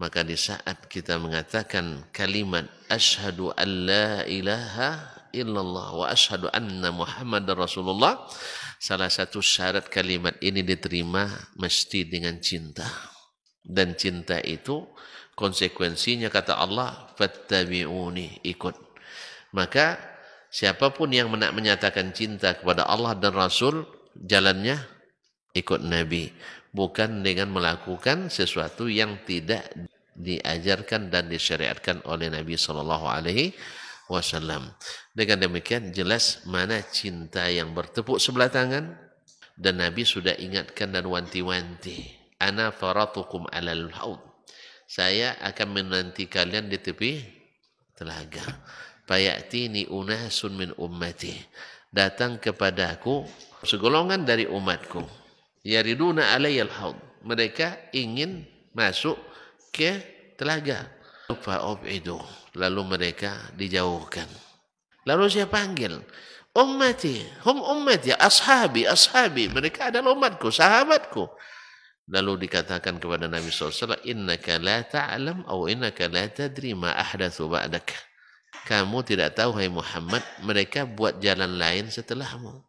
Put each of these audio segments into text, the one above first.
Maka di saat kita mengatakan kalimat asyhadu an la ilaha illallah wa asyhadu anna Muhammad Rasulullah salah satu syarat kalimat ini diterima mesti dengan cinta dan cinta itu konsekuensinya kata Allah fattabi'uni ikut maka siapapun yang menyatakan cinta kepada Allah dan Rasul jalannya ikut Nabi bukan dengan melakukan sesuatu yang tidak diajarkan dan disyariatkan oleh Nabi Shallallahu Alaihi Wasallam. Dengan demikian jelas mana cinta yang bertepuk sebelah tangan dan Nabi sudah ingatkan dan wanti-wanti. Ana faratukum alal haud. Saya akan menanti kalian di tepi telaga. Fayatini unasun min ummati. Datang kepadaku segolongan dari umatku Yariduna alayya al Mereka ingin masuk ke telaga. Fa'ub'idu. Lalu mereka dijauhkan. Lalu saya panggil. Ummati. Hum ummati. Ashabi. Ashabi. Mereka adalah umatku. Sahabatku. Lalu dikatakan kepada Nabi SAW. Innaka la ta'alam. Au innaka la tadri ma ahdathu ba'daka. Kamu tidak tahu, hai Muhammad. Mereka buat jalan lain setelahmu.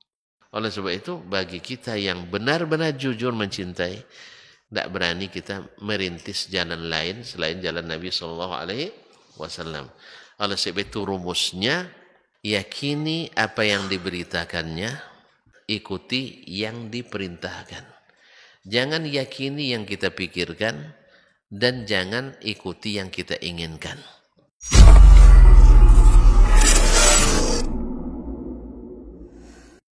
Oleh sebab itu bagi kita yang benar-benar jujur mencintai tidak berani kita merintis jalan lain selain jalan Nabi Shallallahu Alaihi Wasallam. Oleh sebab itu rumusnya yakini apa yang diberitakannya, ikuti yang diperintahkan. Jangan yakini yang kita pikirkan dan jangan ikuti yang kita inginkan.